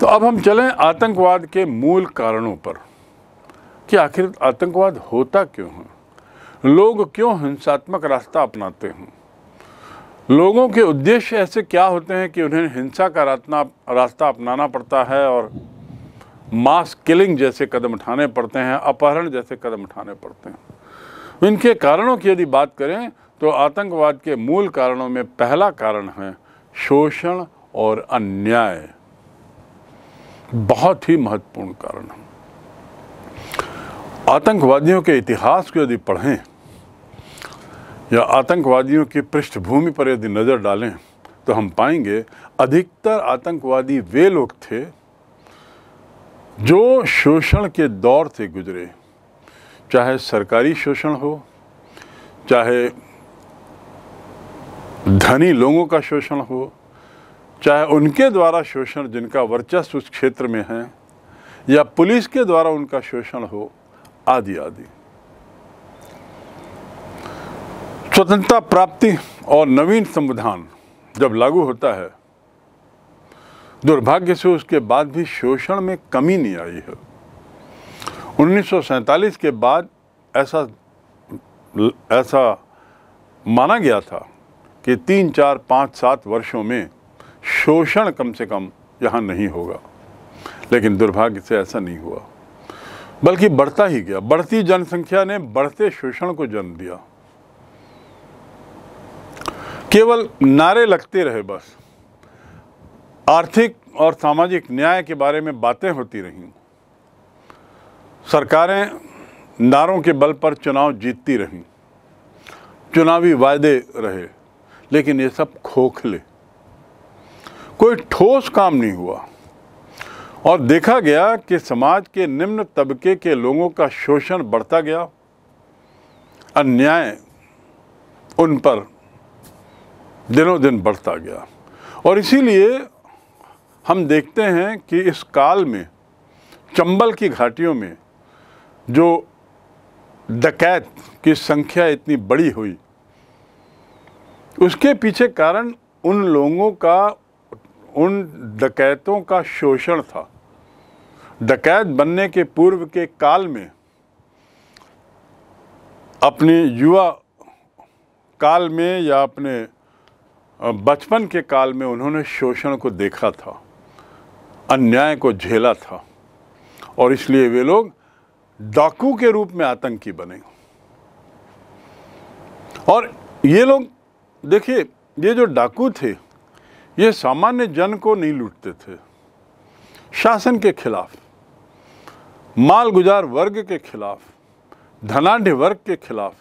तो अब हम चलें आतंकवाद के मूल कारणों पर कि आखिर आतंकवाद होता क्यों है लोग क्यों हिंसात्मक रास्ता अपनाते हैं लोगों के उद्देश्य ऐसे क्या होते हैं कि उन्हें हिंसा का रातना रास्ता अपनाना पड़ता है और मास किलिंग जैसे कदम उठाने पड़ते हैं अपहरण जैसे कदम उठाने पड़ते हैं इनके कारणों की यदि बात करें तो आतंकवाद के मूल कारणों में पहला कारण है शोषण और अन्याय बहुत ही महत्वपूर्ण कारण है आतंकवादियों के इतिहास को यदि पढ़ें या आतंकवादियों की पृष्ठभूमि पर यदि नज़र डालें तो हम पाएंगे अधिकतर आतंकवादी वे लोग थे जो शोषण के दौर से गुजरे चाहे सरकारी शोषण हो चाहे धनी लोगों का शोषण हो चाहे उनके द्वारा शोषण जिनका वर्चस्व उस क्षेत्र में है या पुलिस के द्वारा उनका शोषण हो आदि आदि स्वतंत्रता प्राप्ति और नवीन संविधान जब लागू होता है दुर्भाग्य से उसके बाद भी शोषण में कमी नहीं आई है उन्नीस के बाद ऐसा ऐसा माना गया था कि तीन चार पाँच सात वर्षों में शोषण कम से कम यहाँ नहीं होगा लेकिन दुर्भाग्य से ऐसा नहीं हुआ बल्कि बढ़ता ही गया बढ़ती जनसंख्या ने बढ़ते शोषण को जन्म दिया केवल नारे लगते रहे बस आर्थिक और सामाजिक न्याय के बारे में बातें होती रहीं सरकारें नारों के बल पर चुनाव जीतती रहीं चुनावी वायदे रहे लेकिन ये सब खोखले कोई ठोस काम नहीं हुआ और देखा गया कि समाज के निम्न तबके के लोगों का शोषण बढ़ता गया अन्याय उन पर दिनों दिन बढ़ता गया और इसीलिए हम देखते हैं कि इस काल में चंबल की घाटियों में जो डकैत की संख्या इतनी बड़ी हुई उसके पीछे कारण उन लोगों का उन डकैतों का शोषण था डकैत बनने के पूर्व के काल में अपने युवा काल में या अपने बचपन के काल में उन्होंने शोषण को देखा था अन्याय को झेला था और इसलिए वे लोग डाकू के रूप में आतंकी बने और ये लोग देखिए ये जो डाकू थे ये सामान्य जन को नहीं लूटते थे शासन के खिलाफ मालगुजार वर्ग के खिलाफ धनाढ़ वर्ग के खिलाफ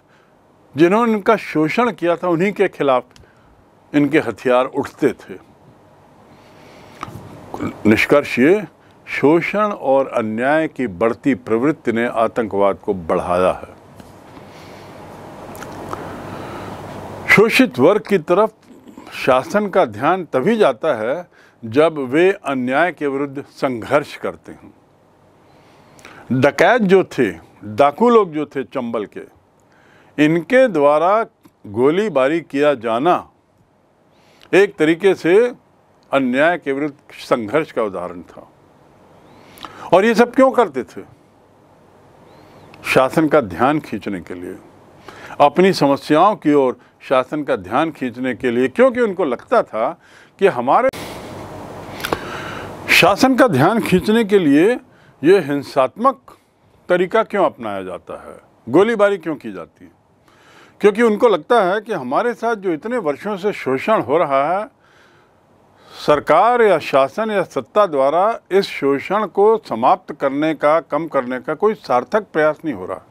जिन्होंने इनका शोषण किया था उन्हीं के खिलाफ इनके हथियार उठते थे निष्कर्ष ये शोषण और अन्याय की बढ़ती प्रवृत्ति ने आतंकवाद को बढ़ाया है शोषित वर्ग की तरफ शासन का ध्यान तभी जाता है जब वे अन्याय के विरुद्ध संघर्ष करते हैं डकैत जो थे डाकू लोग जो थे चंबल के इनके द्वारा गोलीबारी किया जाना एक तरीके से अन्याय के विरुद्ध संघर्ष का उदाहरण था और ये सब क्यों करते थे शासन का ध्यान खींचने के लिए अपनी समस्याओं की ओर शासन का ध्यान खींचने के लिए क्योंकि उनको लगता था कि हमारे शासन का ध्यान खींचने के लिए ये हिंसात्मक तरीका क्यों अपनाया जाता है गोलीबारी क्यों की जाती है क्योंकि उनको लगता है कि हमारे साथ जो इतने वर्षों से शोषण हो रहा है सरकार या शासन या सत्ता द्वारा इस शोषण को समाप्त करने का कम करने का कोई सार्थक प्रयास नहीं हो रहा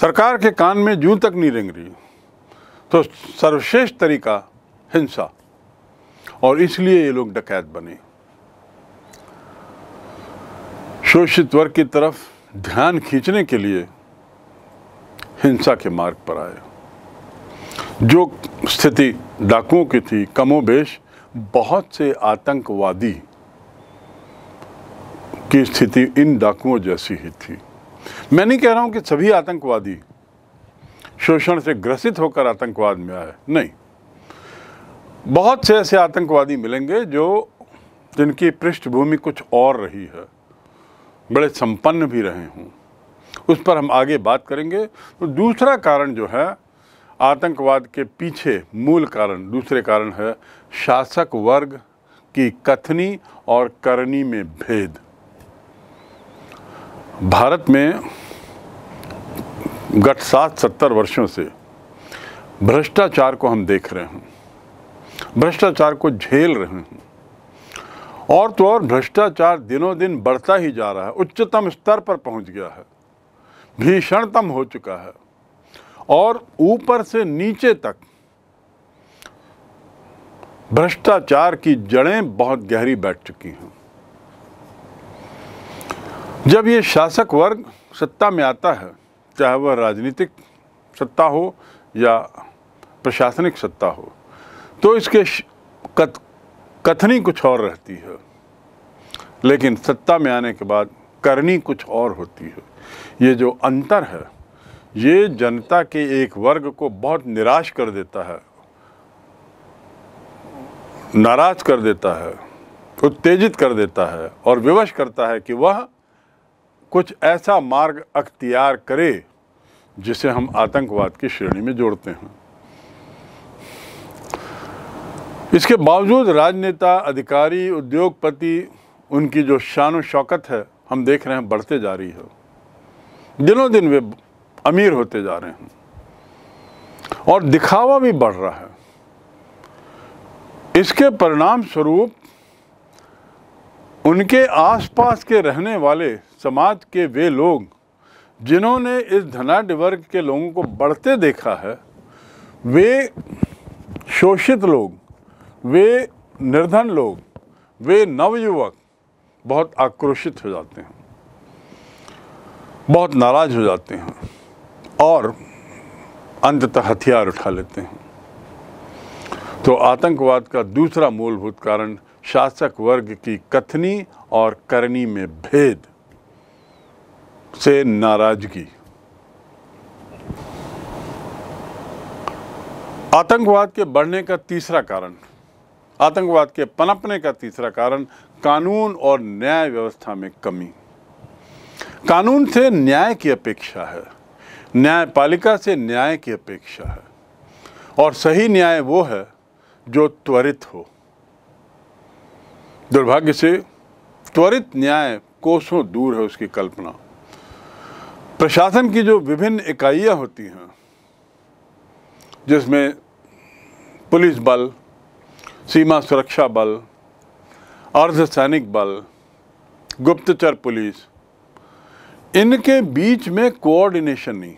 सरकार के कान में जूं तक नहीं रेंग रही तो सर्वश्रेष्ठ तरीका हिंसा और इसलिए ये लोग डकैत बने शोषित वर्ग की तरफ ध्यान खींचने के लिए हिंसा के मार्ग पर आए जो स्थिति डाकुओं की थी कमोबेश बहुत से आतंकवादी की स्थिति इन डाकुओं जैसी ही थी मैं नहीं कह रहा हूँ कि सभी आतंकवादी शोषण से ग्रसित होकर आतंकवाद में आए नहीं बहुत से ऐसे आतंकवादी मिलेंगे जो जिनकी पृष्ठभूमि कुछ और रही है बड़े संपन्न भी रहे हों उस पर हम आगे बात करेंगे तो दूसरा कारण जो है आतंकवाद के पीछे मूल कारण दूसरे कारण है शासक वर्ग की कथनी और करनी में भेद भारत में गत सात सत्तर वर्षों से भ्रष्टाचार को हम देख रहे हैं भ्रष्टाचार को झेल रहे हैं और तो और भ्रष्टाचार दिनों दिन बढ़ता ही जा रहा है उच्चतम स्तर पर पहुंच गया है भीषणतम हो चुका है और ऊपर से नीचे तक भ्रष्टाचार की जड़ें बहुत गहरी बैठ चुकी हैं जब ये शासक वर्ग सत्ता में आता है चाहे वह राजनीतिक सत्ता हो या प्रशासनिक सत्ता हो तो इसके कथ, कथनी कुछ और रहती है लेकिन सत्ता में आने के बाद करनी कुछ और होती है ये जो अंतर है ये जनता के एक वर्ग को बहुत निराश कर देता है नाराज कर देता है उत्तेजित कर देता है और विवश करता है कि वह कुछ ऐसा मार्ग अख्तियार करे जिसे हम आतंकवाद की श्रेणी में जोड़ते हैं इसके बावजूद राजनेता अधिकारी उद्योगपति उनकी जो शान शौकत है हम देख रहे हैं बढ़ते जा रही है दिनों दिन वे अमीर होते जा रहे हैं और दिखावा भी बढ़ रहा है इसके परिणाम स्वरूप उनके आसपास के रहने वाले समाज के वे लोग जिन्होंने इस धनाढ़ वर्ग के लोगों को बढ़ते देखा है वे शोषित लोग वे निर्धन लोग वे नवयुवक बहुत आक्रोशित हो जाते हैं बहुत नाराज हो जाते हैं और अंततः हथियार उठा लेते हैं तो आतंकवाद का दूसरा मूलभूत कारण शासक वर्ग की कथनी और करनी में भेद से नाराजगी आतंकवाद के बढ़ने का तीसरा कारण आतंकवाद के पनपने का तीसरा कारण कानून और न्याय व्यवस्था में कमी कानून से न्याय की अपेक्षा है न्यायपालिका से न्याय की अपेक्षा है और सही न्याय वो है जो त्वरित हो दुर्भाग्य से त्वरित न्याय कोसों दूर है उसकी कल्पना प्रशासन की जो विभिन्न इकाइयां होती हैं जिसमें पुलिस बल सीमा सुरक्षा बल अर्धसैनिक बल गुप्तचर पुलिस इनके बीच में कोऑर्डिनेशन नहीं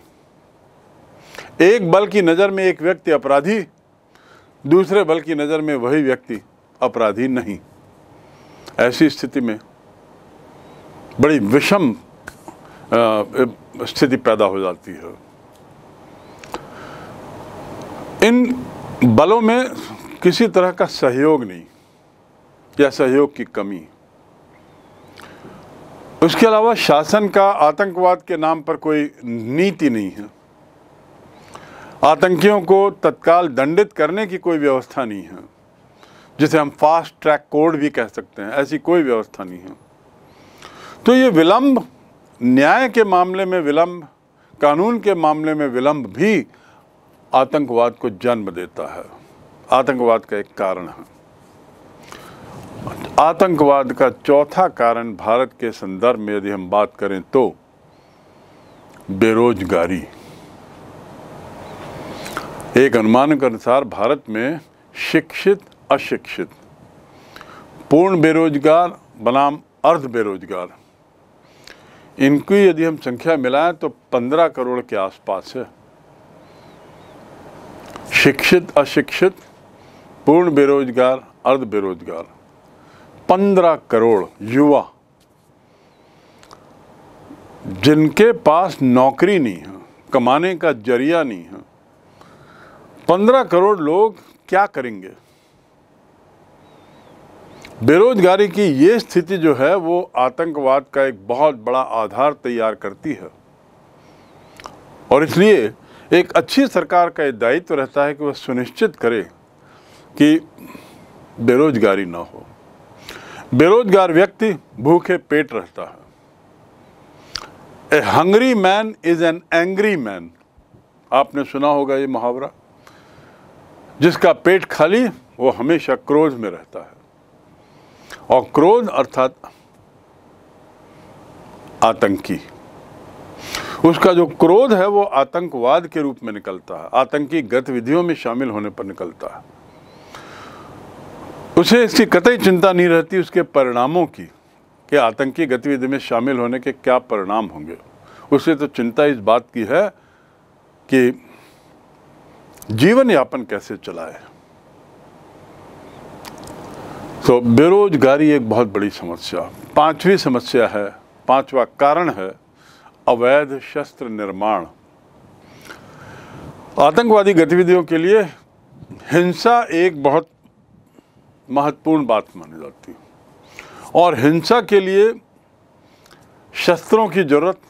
एक बल की नज़र में एक व्यक्ति अपराधी दूसरे बल की नज़र में वही व्यक्ति अपराधी नहीं ऐसी स्थिति में बड़ी विषम स्थिति पैदा हो जाती है इन बलों में किसी तरह का सहयोग नहीं या सहयोग की कमी उसके अलावा शासन का आतंकवाद के नाम पर कोई नीति नहीं है आतंकियों को तत्काल दंडित करने की कोई व्यवस्था नहीं है जिसे हम फास्ट ट्रैक कोड भी कह सकते हैं ऐसी कोई व्यवस्था नहीं है तो ये विलंब न्याय के मामले में विलंब कानून के मामले में विलंब भी आतंकवाद को जन्म देता है आतंकवाद का एक कारण है आतंकवाद का चौथा कारण भारत के संदर्भ में यदि हम बात करें तो बेरोजगारी एक अनुमान के अनुसार भारत में शिक्षित अशिक्षित पूर्ण बेरोजगार बनाम अर्ध बेरोजगार इनकी यदि हम संख्या मिलाएं तो पंद्रह करोड़ के आसपास है शिक्षित अशिक्षित पूर्ण बेरोजगार अर्ध बेरोजगार पंद्रह करोड़ युवा जिनके पास नौकरी नहीं है कमाने का जरिया नहीं है पंद्रह करोड़ लोग क्या करेंगे बेरोजगारी की ये स्थिति जो है वो आतंकवाद का एक बहुत बड़ा आधार तैयार करती है और इसलिए एक अच्छी सरकार का दायित्व तो रहता है कि वह सुनिश्चित करे कि बेरोजगारी ना हो बेरोजगार व्यक्ति भूखे पेट रहता है a hungry man is an angry man आपने सुना होगा ये मुहावरा जिसका पेट खाली वो हमेशा क्रोध में रहता है और क्रोध अर्थात आतंकी उसका जो क्रोध है वो आतंकवाद के रूप में निकलता है आतंकी गतिविधियों में शामिल होने पर निकलता है उसे इसकी कतई चिंता नहीं रहती उसके परिणामों की कि आतंकी गतिविधि में शामिल होने के क्या परिणाम होंगे उसे तो चिंता इस बात की है कि जीवन यापन कैसे चलाए तो बेरोजगारी एक बहुत बड़ी समस्या पांचवी समस्या है पांचवा कारण है अवैध शस्त्र निर्माण आतंकवादी गतिविधियों के लिए हिंसा एक बहुत महत्वपूर्ण बात मानी जाती है और हिंसा के लिए शस्त्रों की ज़रूरत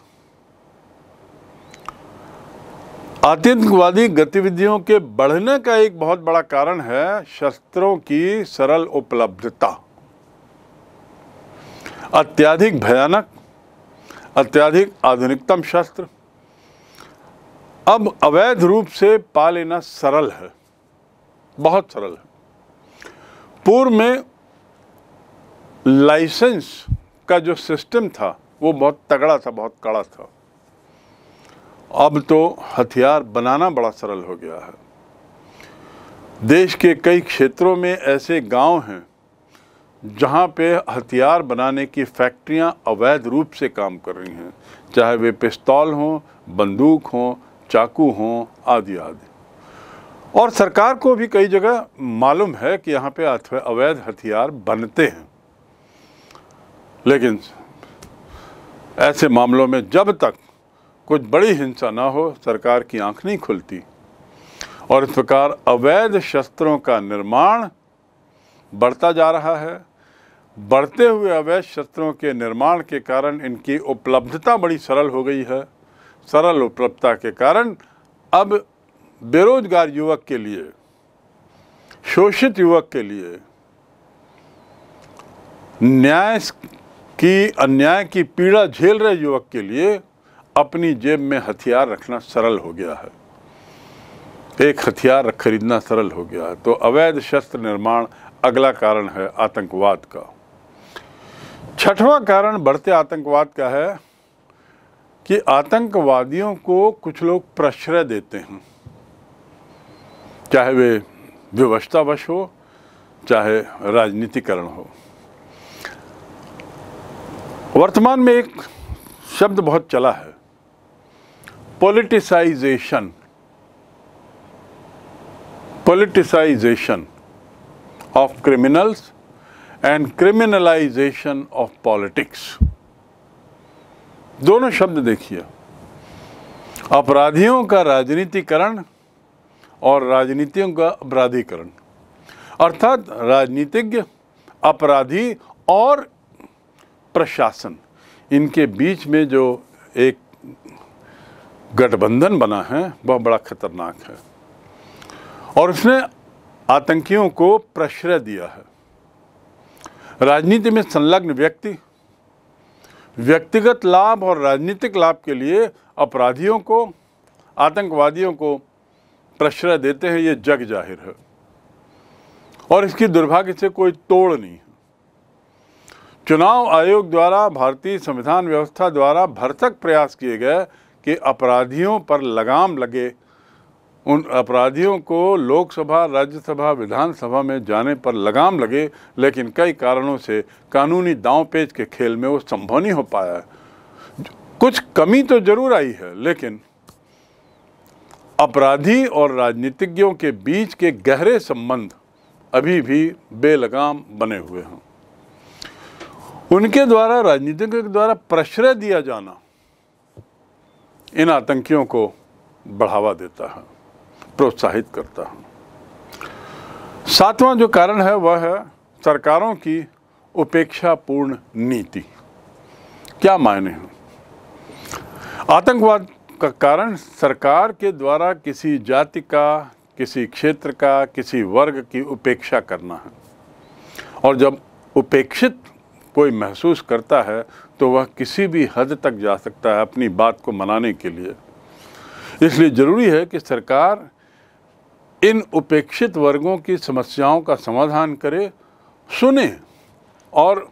आतंकवादी गतिविधियों के बढ़ने का एक बहुत बड़ा कारण है शस्त्रों की सरल उपलब्धता अत्याधिक भयानक अत्याधिक आधुनिकतम शस्त्र अब अवैध रूप से पा लेना सरल है बहुत सरल है पूर्व में लाइसेंस का जो सिस्टम था वो बहुत तगड़ा था बहुत कड़ा था अब तो हथियार बनाना बड़ा सरल हो गया है देश के कई क्षेत्रों में ऐसे गांव हैं जहां पे हथियार बनाने की फैक्ट्रियां अवैध रूप से काम कर रही हैं चाहे वे पिस्तौल हों बंदूक हों चाकू हों आदि आदि और सरकार को भी कई जगह मालूम है कि यहाँ पे अवैध हथियार बनते हैं लेकिन ऐसे मामलों में जब तक कुछ बड़ी हिंसा ना हो सरकार की आंख नहीं खुलती और इस प्रकार अवैध शस्त्रों का निर्माण बढ़ता जा रहा है बढ़ते हुए अवैध शस्त्रों के निर्माण के कारण इनकी उपलब्धता बड़ी सरल हो गई है सरल उपलब्धता के कारण अब बेरोजगार युवक के लिए शोषित युवक के लिए न्याय की अन्याय की पीड़ा झेल रहे युवक के लिए अपनी जेब में हथियार रखना सरल हो गया है एक हथियार खरीदना सरल हो गया है तो अवैध शस्त्र निर्माण अगला कारण है आतंकवाद का छठवां कारण बढ़ते आतंकवाद का है कि आतंकवादियों को कुछ लोग प्रश्रय देते हैं चाहे वे व्यवस्थावश हो चाहे राजनीतिकरण हो वर्तमान में एक शब्द बहुत चला है politicisation politicisation of criminals and criminalisation of politics दोनों शब्द देखिए अपराधियों का राजनीतिकरण और राजनीतियों का अपराधीकरण अर्थात राजनीतिज्ञ अपराधी और प्रशासन इनके बीच में जो एक गठबंधन बना है वह बड़ा खतरनाक है और उसने आतंकियों को प्रश्रय दिया है राजनीति में संलग्न व्यक्ति व्यक्तिगत लाभ और राजनीतिक लाभ के लिए अपराधियों को आतंकवादियों को प्रश्रय देते हैं ये जग जाहिर है और इसकी दुर्भाग्य से कोई तोड़ नहीं है चुनाव आयोग द्वारा भारतीय संविधान व्यवस्था द्वारा भरतक प्रयास किए गए कि अपराधियों पर लगाम लगे उन अपराधियों को लोकसभा राज्यसभा विधानसभा में जाने पर लगाम लगे लेकिन कई कारणों से कानूनी दाव पेच के खेल में वो संभव नहीं हो पाया कुछ कमी तो जरूर आई है लेकिन अपराधी और राजनीतिज्ञों के बीच के गहरे संबंध अभी भी बेलगाम बने हुए हैं उनके द्वारा राजनीतिज्ञों के द्वारा प्रश्रय दिया जाना इन आतंकियों को बढ़ावा देता है प्रोत्साहित करता है सातवां जो कारण है वह है सरकारों की उपेक्षापूर्ण नीति क्या मायने हैं आतंकवाद का कारण सरकार के द्वारा किसी जाति का किसी क्षेत्र का किसी वर्ग की उपेक्षा करना है और जब उपेक्षित कोई महसूस करता है तो वह किसी भी हद तक जा सकता है अपनी बात को मनाने के लिए इसलिए ज़रूरी है कि सरकार इन उपेक्षित वर्गों की समस्याओं का समाधान करे सुने और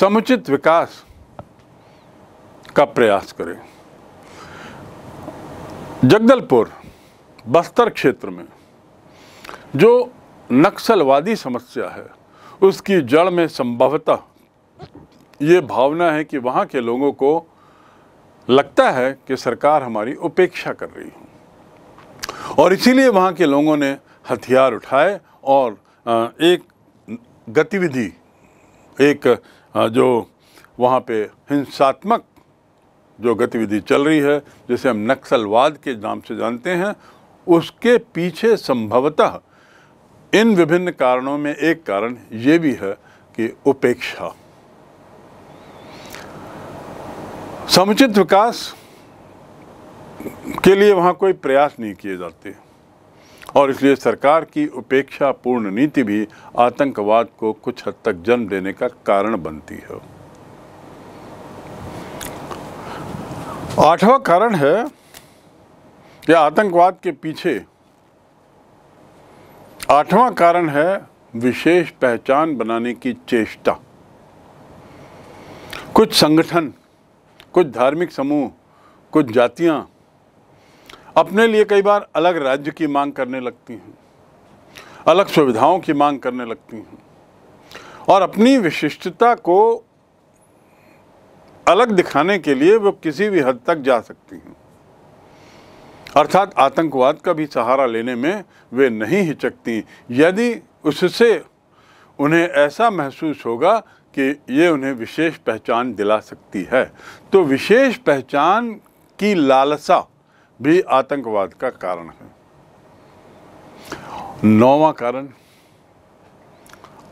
समुचित विकास का प्रयास करे जगदलपुर बस्तर क्षेत्र में जो नक्सलवादी समस्या है उसकी जड़ में संभवतः ये भावना है कि वहाँ के लोगों को लगता है कि सरकार हमारी उपेक्षा कर रही है और इसीलिए वहाँ के लोगों ने हथियार उठाए और एक गतिविधि एक जो वहाँ पे हिंसात्मक जो गतिविधि चल रही है जिसे हम नक्सलवाद के नाम से जानते हैं उसके पीछे संभवतः इन विभिन्न कारणों में एक कारण ये भी है कि उपेक्षा समुचित विकास के लिए वहाँ कोई प्रयास नहीं किए जाते और इसलिए सरकार की उपेक्षापूर्ण नीति भी आतंकवाद को कुछ हद तक जन्म देने का कारण बनती है आठवां कारण है या आतंकवाद के पीछे आठवां कारण है विशेष पहचान बनाने की चेष्टा कुछ संगठन कुछ धार्मिक समूह कुछ जातियां अपने लिए कई बार अलग राज्य की मांग करने लगती हैं अलग सुविधाओं की मांग करने लगती हैं और अपनी विशिष्टता को अलग दिखाने के लिए वो किसी भी हद तक जा सकती हैं अर्थात आतंकवाद का भी सहारा लेने में वे नहीं हिचकती यदि उससे उन्हें ऐसा महसूस होगा कि ये उन्हें विशेष पहचान दिला सकती है तो विशेष पहचान की लालसा भी आतंकवाद का कारण है नौवा कारण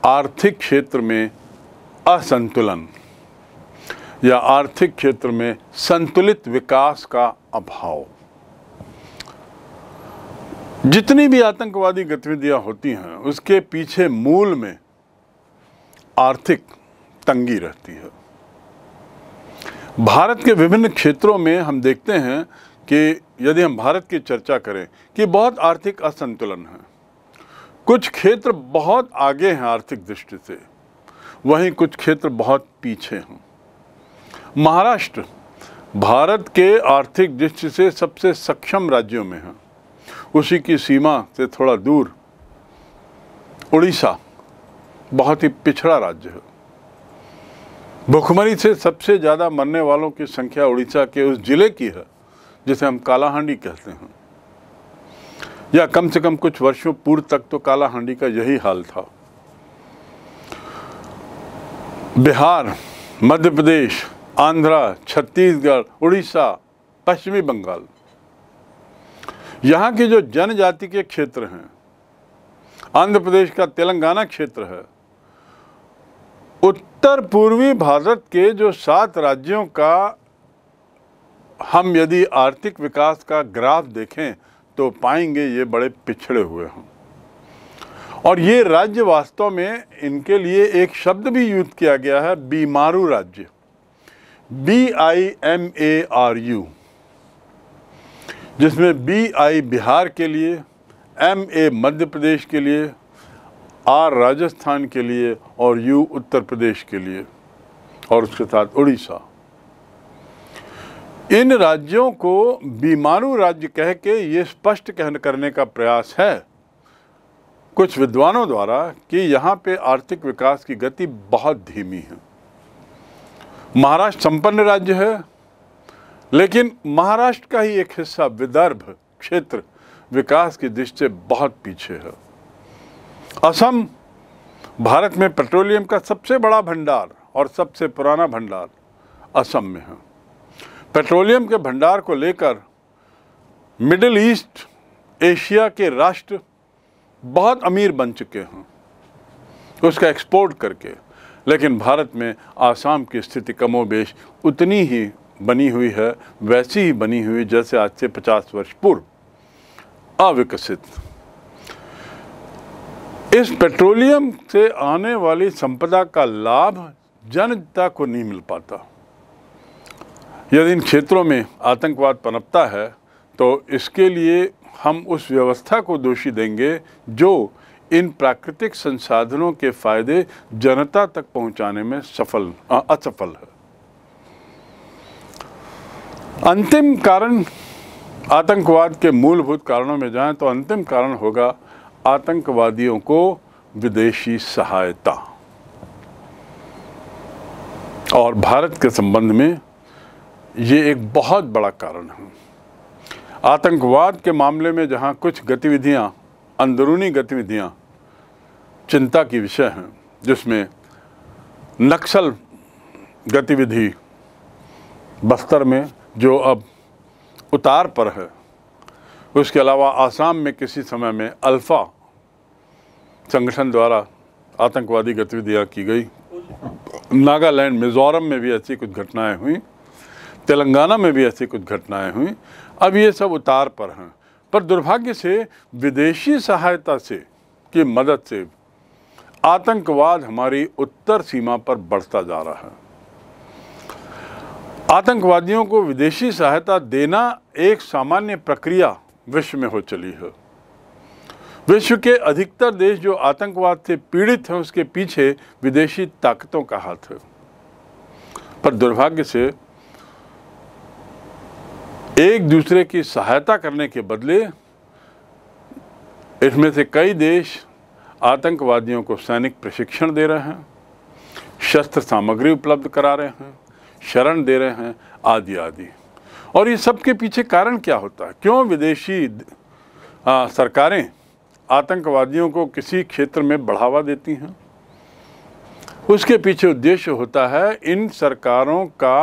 आर्थिक क्षेत्र में असंतुलन या आर्थिक क्षेत्र में संतुलित विकास का अभाव जितनी भी आतंकवादी गतिविधियां होती हैं उसके पीछे मूल में आर्थिक तंगी रहती है भारत के विभिन्न क्षेत्रों में हम देखते हैं कि यदि हम भारत की चर्चा करें कि बहुत आर्थिक असंतुलन है कुछ क्षेत्र बहुत आगे हैं आर्थिक दृष्टि से वहीं कुछ क्षेत्र बहुत पीछे हैं महाराष्ट्र भारत के आर्थिक दृष्टि से सबसे सक्षम राज्यों में है उसी की सीमा से थोड़ा दूर उड़ीसा बहुत ही पिछड़ा राज्य है भुखमरी से सबसे ज़्यादा मरने वालों की संख्या उड़ीसा के उस जिले की है जिसे हम कालाहांडी कहते हैं या कम से कम कुछ वर्षों पूर्व तक तो कालाहांडी का यही हाल था बिहार मध्य प्रदेश आंध्रा छत्तीसगढ़ उड़ीसा पश्चिमी बंगाल यहाँ के जो जनजाति के क्षेत्र हैं आंध्र प्रदेश का तेलंगाना क्षेत्र है उत्तर पूर्वी भारत के जो सात राज्यों का हम यदि आर्थिक विकास का ग्राफ देखें तो पाएंगे ये बड़े पिछड़े हुए हैं और ये राज्य वास्तव में इनके लिए एक शब्द भी यूज किया गया है बीमारू राज्य B I M A R U जिसमें बी आई बिहार के लिए एम ए मध्य प्रदेश के लिए आर राजस्थान के लिए और यू उत्तर प्रदेश के लिए और उसके साथ उड़ीसा इन राज्यों को बीमारू राज्य कह के ये स्पष्ट कहन करने का प्रयास है कुछ विद्वानों द्वारा कि यहाँ पे आर्थिक विकास की गति बहुत धीमी है महाराष्ट्र संपन्न राज्य है लेकिन महाराष्ट्र का ही एक हिस्सा विदर्भ क्षेत्र विकास की दृष्टि बहुत पीछे है असम भारत में पेट्रोलियम का सबसे बड़ा भंडार और सबसे पुराना भंडार असम में है पेट्रोलियम के भंडार को लेकर मिडिल ईस्ट एशिया के राष्ट्र बहुत अमीर बन चुके हैं उसका एक्सपोर्ट करके लेकिन भारत में आसाम की स्थिति कमोबेश उतनी ही बनी हुई है वैसी ही बनी हुई जैसे आज से 50 वर्ष पूर्व अविकसित इस पेट्रोलियम से आने वाली संपदा का लाभ जनता को नहीं मिल पाता यदि इन क्षेत्रों में आतंकवाद पनपता है तो इसके लिए हम उस व्यवस्था को दोषी देंगे जो इन प्राकृतिक संसाधनों के फायदे जनता तक पहुंचाने में सफल असफल है अंतिम कारण आतंकवाद के मूलभूत कारणों में जाएं तो अंतिम कारण होगा आतंकवादियों को विदेशी सहायता और भारत के संबंध में ये एक बहुत बड़ा कारण है आतंकवाद के मामले में जहाँ कुछ गतिविधियाँ अंदरूनी गतिविधियाँ चिंता की विषय हैं जिसमें नक्सल गतिविधि बस्तर में जो अब उतार पर है उसके अलावा आसाम में किसी समय में अल्फ़ा संगठन द्वारा आतंकवादी गतिविधियाँ की गई नागालैंड मिज़ोरम में भी ऐसी कुछ घटनाएं हुई तेलंगाना में भी ऐसी कुछ घटनाएं हुई अब ये सब उतार पर हैं पर दुर्भाग्य से विदेशी सहायता से की मदद से आतंकवाद हमारी उत्तर सीमा पर बढ़ता जा रहा है आतंकवादियों को विदेशी सहायता देना एक सामान्य प्रक्रिया विश्व में हो चली है विश्व के अधिकतर देश जो आतंकवाद से पीड़ित हैं उसके पीछे विदेशी ताकतों का हाथ है पर दुर्भाग्य से एक दूसरे की सहायता करने के बदले इसमें से कई देश आतंकवादियों को सैनिक प्रशिक्षण दे रहे हैं शस्त्र सामग्री उपलब्ध करा रहे हैं शरण दे रहे हैं आदि आदि और ये सब के पीछे कारण क्या होता है क्यों विदेशी आ, सरकारें आतंकवादियों को किसी क्षेत्र में बढ़ावा देती हैं उसके पीछे उद्देश्य होता है इन सरकारों का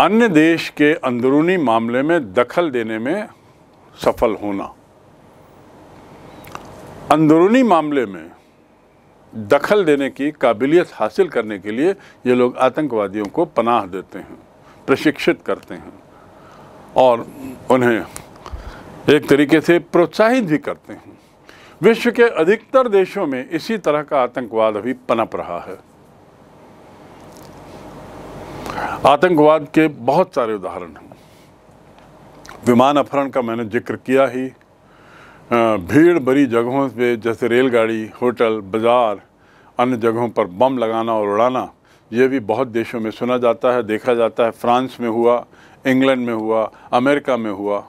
अन्य देश के अंदरूनी मामले में दखल देने में सफल होना अंदरूनी मामले में दखल देने की काबिलियत हासिल करने के लिए ये लोग आतंकवादियों को पनाह देते हैं प्रशिक्षित करते हैं और उन्हें एक तरीके से प्रोत्साहित भी करते हैं विश्व के अधिकतर देशों में इसी तरह का आतंकवाद अभी पनप रहा है आतंकवाद के बहुत सारे उदाहरण हैं विमान अपहरण का मैंने जिक्र किया ही भीड़ भरी जगहों पे जैसे रेलगाड़ी होटल बाज़ार अन्य जगहों पर बम लगाना और उड़ाना ये भी बहुत देशों में सुना जाता है देखा जाता है फ्रांस में हुआ इंग्लैंड में हुआ अमेरिका में हुआ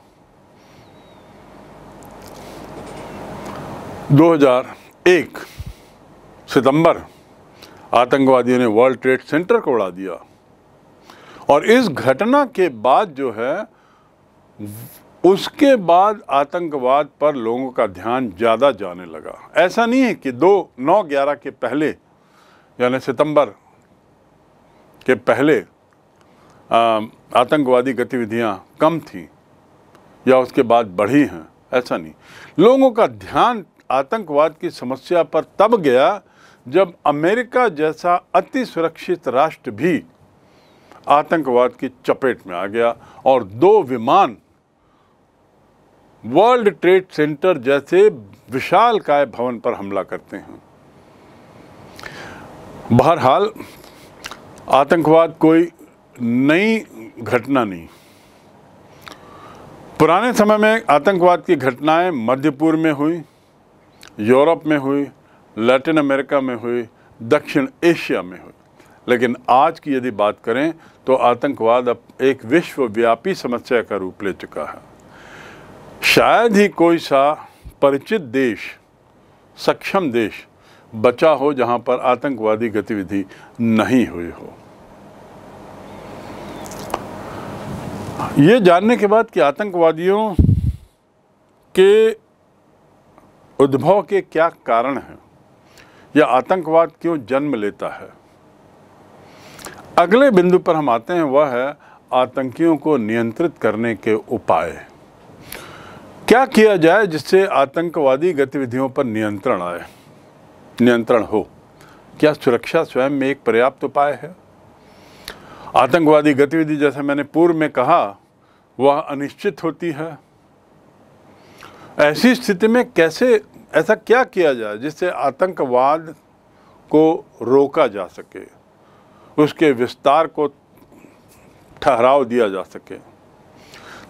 2001 सितंबर आतंकवादियों ने वर्ल्ड ट्रेड सेंटर को उड़ा दिया और इस घटना के बाद जो है उसके बाद आतंकवाद पर लोगों का ध्यान ज़्यादा जाने लगा ऐसा नहीं है कि दो नौ ग्यारह के पहले यानी सितंबर के पहले आतंकवादी गतिविधियां कम थी या उसके बाद बढ़ी हैं ऐसा नहीं लोगों का ध्यान आतंकवाद की समस्या पर तब गया जब अमेरिका जैसा अति सुरक्षित राष्ट्र भी आतंकवाद की चपेट में आ गया और दो विमान वर्ल्ड ट्रेड सेंटर जैसे विशाल काय भवन पर हमला करते हैं बहरहाल आतंकवाद कोई नई घटना नहीं पुराने समय में आतंकवाद की घटनाएं मध्य पूर्व में हुई यूरोप में हुई लैटिन अमेरिका में हुई दक्षिण एशिया में हुई लेकिन आज की यदि बात करें तो आतंकवाद अब एक विश्वव्यापी समस्या का रूप ले चुका है शायद ही कोई सा परिचित देश सक्षम देश बचा हो जहाँ पर आतंकवादी गतिविधि नहीं हुई हो ये जानने के बाद कि आतंकवादियों के उद्भव के क्या कारण हैं या आतंकवाद क्यों जन्म लेता है अगले बिंदु पर हम आते हैं वह है आतंकियों को नियंत्रित करने के उपाय क्या किया जाए जिससे आतंकवादी गतिविधियों पर नियंत्रण आए नियंत्रण हो क्या सुरक्षा स्वयं में एक पर्याप्त उपाय है आतंकवादी गतिविधि जैसे मैंने पूर्व में कहा वह अनिश्चित होती है ऐसी स्थिति में कैसे ऐसा क्या किया जाए जिससे आतंकवाद को रोका जा सके उसके विस्तार को ठहराव दिया जा सके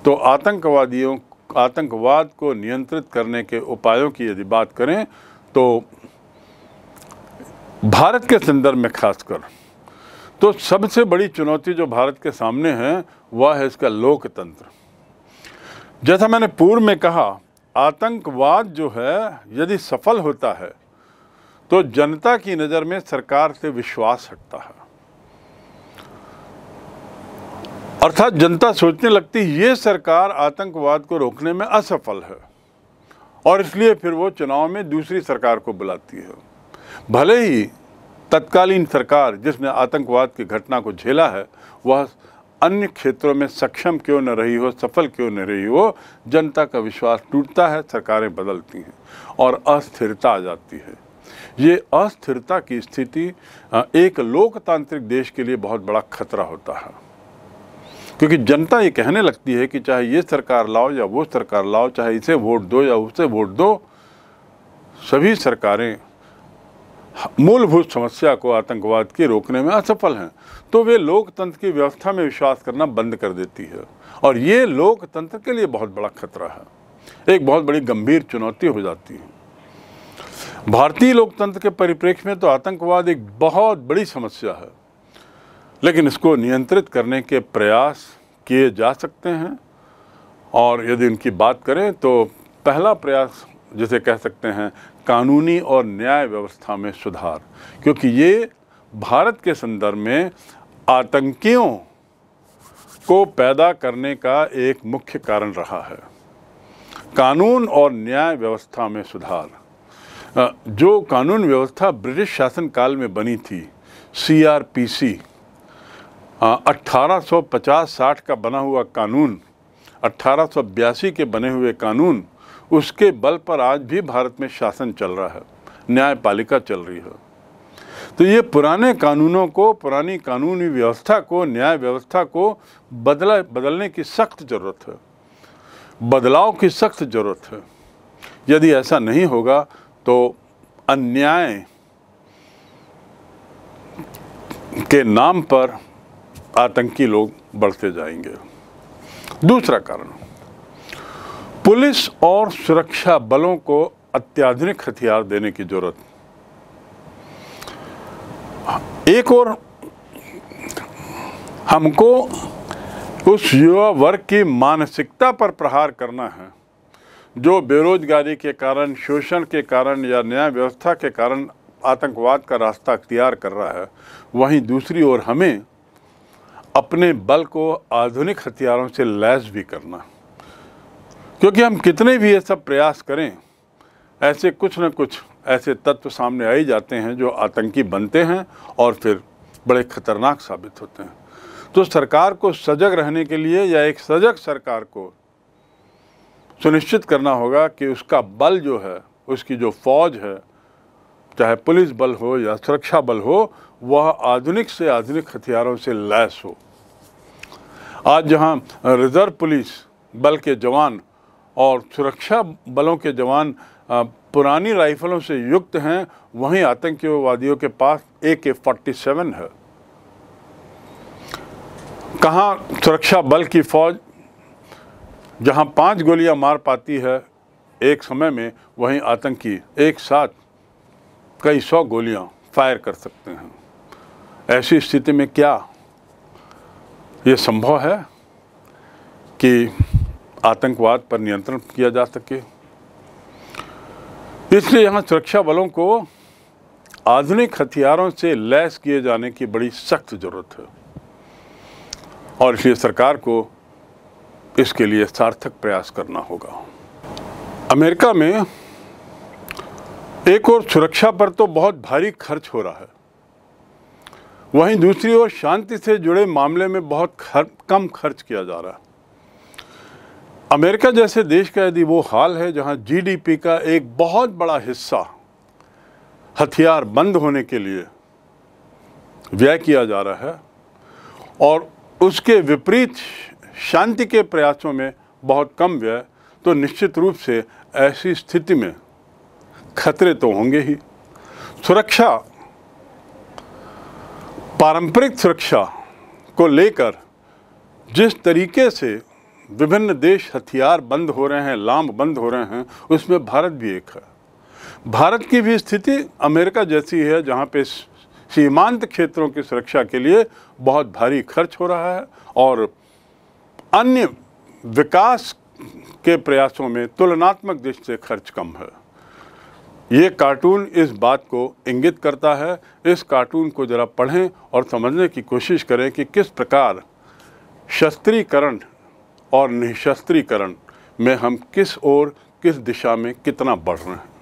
तो आतंकवादियों आतंकवाद को नियंत्रित करने के उपायों की यदि बात करें तो भारत के संदर्भ में खासकर तो सबसे बड़ी चुनौती जो भारत के सामने है वह है इसका लोकतंत्र जैसा मैंने पूर्व में कहा आतंकवाद जो है यदि सफल होता है तो जनता की नज़र में सरकार से विश्वास हटता है अर्थात जनता सोचने लगती ये सरकार आतंकवाद को रोकने में असफल है और इसलिए फिर वो चुनाव में दूसरी सरकार को बुलाती है भले ही तत्कालीन सरकार जिसने आतंकवाद की घटना को झेला है वह अन्य क्षेत्रों में सक्षम क्यों न रही हो सफल क्यों न रही हो जनता का विश्वास टूटता है सरकारें बदलती हैं और अस्थिरता आ जाती है ये अस्थिरता की स्थिति एक लोकतांत्रिक देश के लिए बहुत बड़ा खतरा होता है क्योंकि जनता ये कहने लगती है कि चाहे ये सरकार लाओ या वो सरकार लाओ चाहे इसे वोट दो या उसे वोट दो सभी सरकारें मूलभूत समस्या को आतंकवाद के रोकने में असफल हैं तो वे लोकतंत्र की व्यवस्था में विश्वास करना बंद कर देती है और ये लोकतंत्र के लिए बहुत बड़ा खतरा है एक बहुत बड़ी गंभीर चुनौती हो जाती है भारतीय लोकतंत्र के परिप्रेक्ष्य में तो आतंकवाद एक बहुत बड़ी समस्या है लेकिन इसको नियंत्रित करने के प्रयास किए जा सकते हैं और यदि उनकी बात करें तो पहला प्रयास जिसे कह सकते हैं कानूनी और न्याय व्यवस्था में सुधार क्योंकि ये भारत के संदर्भ में आतंकियों को पैदा करने का एक मुख्य कारण रहा है कानून और न्याय व्यवस्था में सुधार जो कानून व्यवस्था ब्रिटिश शासन काल में बनी थी सीआरपीसी 1850-60 का बना हुआ कानून अट्ठारह के बने हुए कानून उसके बल पर आज भी भारत में शासन चल रहा है न्यायपालिका चल रही है तो ये पुराने कानूनों को पुरानी कानूनी व्यवस्था को न्याय व्यवस्था को बदला बदलने की सख्त ज़रूरत है बदलाव की सख्त ज़रूरत है यदि ऐसा नहीं होगा तो अन्याय के नाम पर आतंकी लोग बढ़ते जाएंगे दूसरा कारण पुलिस और सुरक्षा बलों को अत्याधुनिक हथियार देने की जरूरत एक और हमको उस युवा वर्ग की मानसिकता पर प्रहार करना है जो बेरोजगारी के कारण शोषण के कारण या न्याय व्यवस्था के कारण आतंकवाद का रास्ता अख्तियार कर रहा है वहीं दूसरी ओर हमें अपने बल को आधुनिक हथियारों से लैस भी करना है क्योंकि हम कितने भी ये सब प्रयास करें ऐसे कुछ न कुछ ऐसे तत्व सामने आ ही जाते हैं जो आतंकी बनते हैं और फिर बड़े खतरनाक साबित होते हैं तो सरकार को सजग रहने के लिए या एक सजग सरकार को सुनिश्चित करना होगा कि उसका बल जो है उसकी जो फौज है चाहे पुलिस बल हो या सुरक्षा बल हो वह आधुनिक से आधुनिक हथियारों से लैस हो आज जहां रिजर्व पुलिस बल के जवान और सुरक्षा बलों के जवान पुरानी राइफलों से युक्त हैं वहीं आतंकवादियों के पास ए के फोर्टी सेवन है कहाँ सुरक्षा बल की फौज जहाँ पांच गोलियां मार पाती है एक समय में वहीं आतंकी एक साथ कई सौ गोलियां फायर कर सकते हैं ऐसी स्थिति में क्या ये संभव है कि आतंकवाद पर नियंत्रण किया जा सके इसलिए यहाँ सुरक्षा बलों को आधुनिक हथियारों से लैस किए जाने की बड़ी सख्त ज़रूरत है और इसलिए सरकार को इसके लिए सार्थक प्रयास करना होगा अमेरिका में एक और सुरक्षा पर तो बहुत भारी खर्च हो रहा है वहीं दूसरी ओर शांति से जुड़े मामले में बहुत खर, कम खर्च किया जा रहा है अमेरिका जैसे देश का यदि वो हाल है जहाँ जीडीपी का एक बहुत बड़ा हिस्सा हथियार बंद होने के लिए व्यय किया जा रहा है और उसके विपरीत शांति के प्रयासों में बहुत कम व्यय तो निश्चित रूप से ऐसी स्थिति में खतरे तो होंगे ही सुरक्षा पारंपरिक सुरक्षा को लेकर जिस तरीके से विभिन्न देश हथियार बंद हो रहे हैं लाम बंद हो रहे हैं उसमें भारत भी एक है भारत की भी स्थिति अमेरिका जैसी है जहाँ पे सीमांत क्षेत्रों की सुरक्षा के लिए बहुत भारी खर्च हो रहा है और अन्य विकास के प्रयासों में तुलनात्मक दृष्टि से खर्च कम है ये कार्टून इस बात को इंगित करता है इस कार्टून को ज़रा पढ़ें और समझने की कोशिश करें कि किस प्रकार शस्त्रीकरण और निशस्त्रीकरण में हम किस ओर किस दिशा में कितना बढ़ रहे हैं